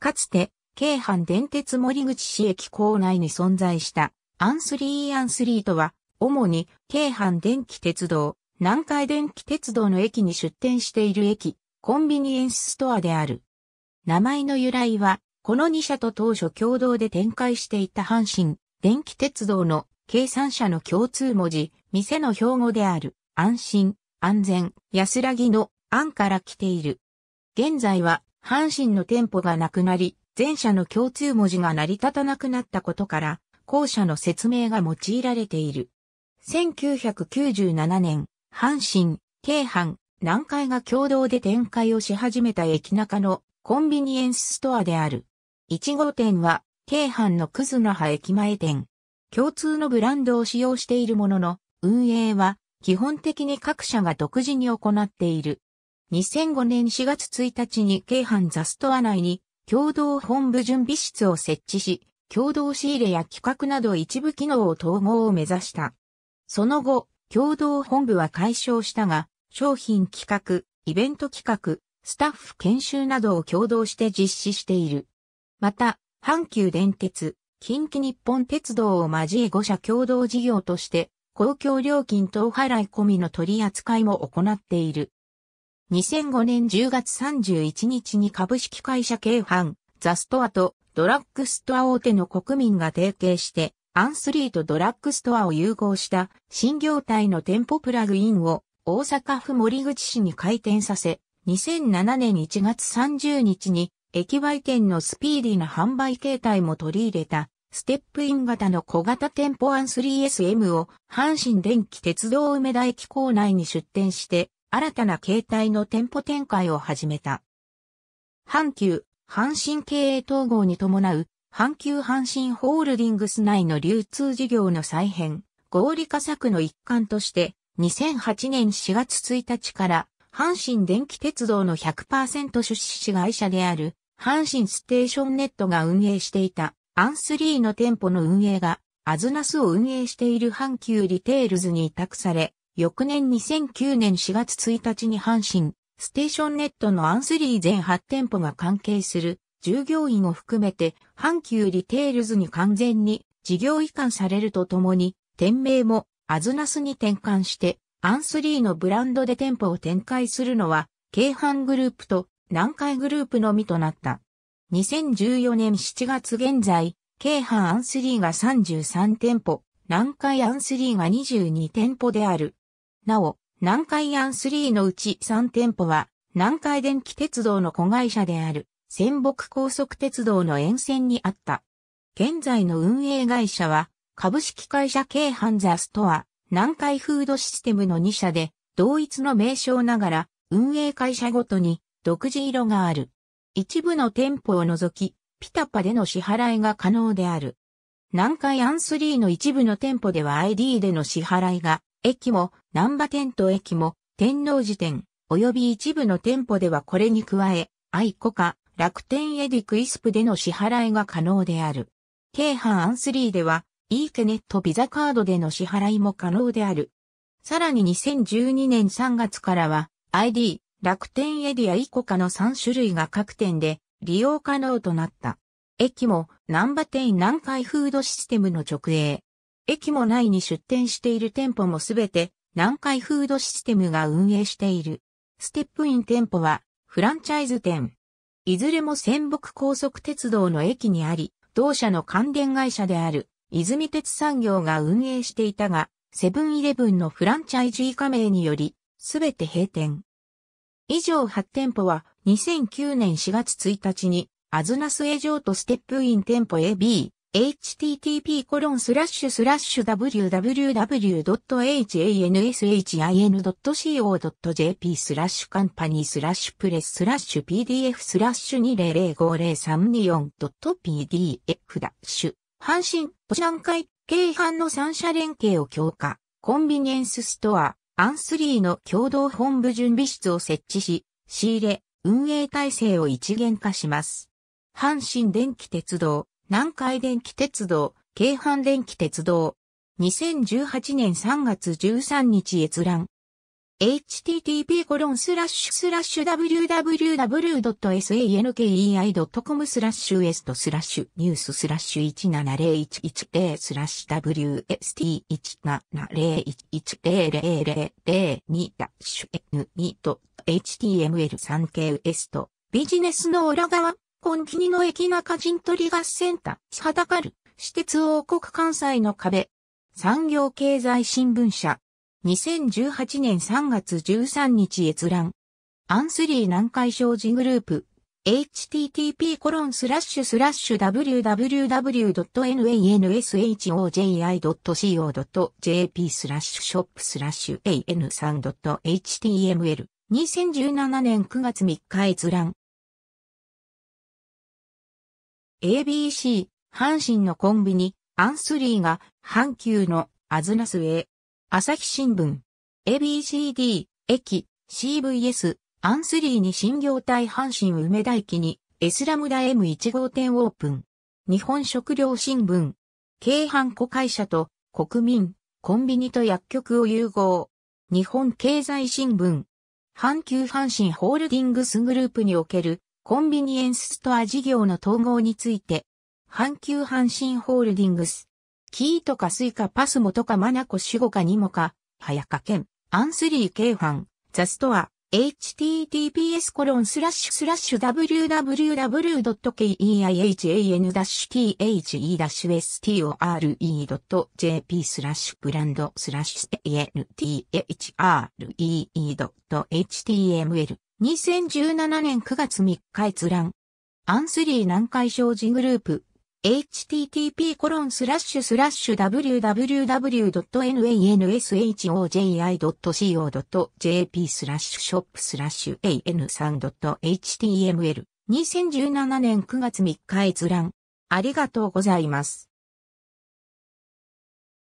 かつて、京阪電鉄森口市駅構内に存在したアンスリーアンスリーとは、主に京阪電気鉄道、南海電気鉄道の駅に出店している駅、コンビニエンスストアである。名前の由来は、この2社と当初共同で展開していた阪神、電気鉄道の計算社の共通文字、店の標語である、安心、安全、安らぎの、安から来ている。現在は、阪神の店舗がなくなり、前者の共通文字が成り立たなくなったことから、後者の説明が用いられている。1997年、阪神、京阪、南海が共同で展開をし始めた駅中のコンビニエンスストアである。1号店は、京阪のクズナハ駅前店。共通のブランドを使用しているものの、運営は基本的に各社が独自に行っている。2005年4月1日に京阪ザストア内に共同本部準備室を設置し、共同仕入れや企画など一部機能を統合を目指した。その後、共同本部は解消したが、商品企画、イベント企画、スタッフ研修などを共同して実施している。また、阪急電鉄、近畿日本鉄道を交え5社共同事業として、公共料金等払い込みの取り扱いも行っている。2005年10月31日に株式会社京阪、ザストアとドラッグストア大手の国民が提携して、アンスリーとドラッグストアを融合した新業態の店舗プラグインを大阪府森口市に開店させ、2007年1月30日に駅売店のスピーディーな販売形態も取り入れたステップイン型の小型店舗アンスリー s m を阪神電気鉄道梅田駅構内に出店して新たな形態の店舗展開を始めた。阪急、阪神経営統合に伴う、阪急阪神ホールディングス内の流通事業の再編、合理化策の一環として、2008年4月1日から、阪神電気鉄道の100%出資市会社である、阪神ステーションネットが運営していた、アンスリーの店舗の運営が、アズナスを運営している阪急リテールズに委託され、翌年2009年4月1日に阪神、ステーションネットのアンスリー全8店舗が関係する従業員を含めて阪急リテールズに完全に事業移管されるとともに、店名もアズナスに転換して、アンスリーのブランドで店舗を展開するのは、京阪グループと南海グループのみとなった。2014年7月現在、京阪アンスリーが33店舗、南海アンスリーが22店舗である。なお、南海アン3のうち3店舗は、南海電気鉄道の子会社である、仙北高速鉄道の沿線にあった。現在の運営会社は、株式会社 K ハンザストア、南海フードシステムの2社で、同一の名称ながら、運営会社ごとに独自色がある。一部の店舗を除き、ピタパでの支払いが可能である。南海アンスリーの一部の店舗では ID での支払いが駅も、南波店と駅も、天王寺店、及び一部の店舗ではこれに加え、愛子か、楽天エディクイスプでの支払いが可能である。京阪アンスリーでは、イーケネットビザカードでの支払いも可能である。さらに2012年3月からは、ID、楽天エディアイコカの3種類が各店で利用可能となった。駅も、南波店南海フードシステムの直営、駅もないに出店している店舗もすべて南海フードシステムが運営している。ステップイン店舗はフランチャイズ店。いずれも仙北高速鉄道の駅にあり、同社の関連会社である泉鉄産業が運営していたが、セブンイレブンのフランチャイジー加盟により、すべて閉店。以上8店舗は2009年4月1日に、アズナスエジョーとステップイン店舗 AB、http://www.hanshin.co.jp スラッシュカンパニースラッシュプレススラッシュ pdf スラッシュ 2005034.pdf ダッシュ阪神、都市南海、京阪の三者連携を強化、コンビニエンスストア、アンスリーの共同本部準備室を設置し、仕入れ、運営体制を一元化します。阪神電気鉄道、南海電気鉄道、京阪電気鉄道。2018年3月13日閲覧。http www.sankei.com スラッシュ s t スラッシュニューススラッシュ1 7 0 1 1 0スラッシュ wst170110002 ダッシュ n2 と html3ks とビジネスの裏側コンィニの駅中陣取り合戦た、しはだかる、私鉄王国関西の壁。産業経済新聞社。2018年3月13日閲覧。アンスリー南海商事グループ。http コロンスラッシュスラッシュ w w w n a n s h o j i c o j p スラッシュショップスラッシュ an3.html2017 年9月3日閲覧 ABC、阪神のコンビニ、アンスリーが、阪急の、アズナスへ。朝日新聞。ABCD、駅、CVS、アンスリーに新業態阪神梅田駅に、エスラムダ M1 号店オープン。日本食料新聞。京阪子会社と、国民、コンビニと薬局を融合。日本経済新聞。阪急阪神ホールディングスグループにおけるコンビニエンスストア事業の統合について、阪急阪神ホールディングス、キーとかスイカパスモとかマナコシゴかニモか、早かけん、アンスリーケイファン、ザストア、https コロンスラッシュスラッシュ www.keihan-te-store.jp スラッシュブランドスラッシュ a n t r r e e h t m l 2017年9月3日閲覧。アンスリー南海商事グループ。http コロンスラッシュスラッシュ www.nanshojI.co.jp スラッシュショップスラッシュ an3.html2017 年9月3日閲覧。ありがとうございます。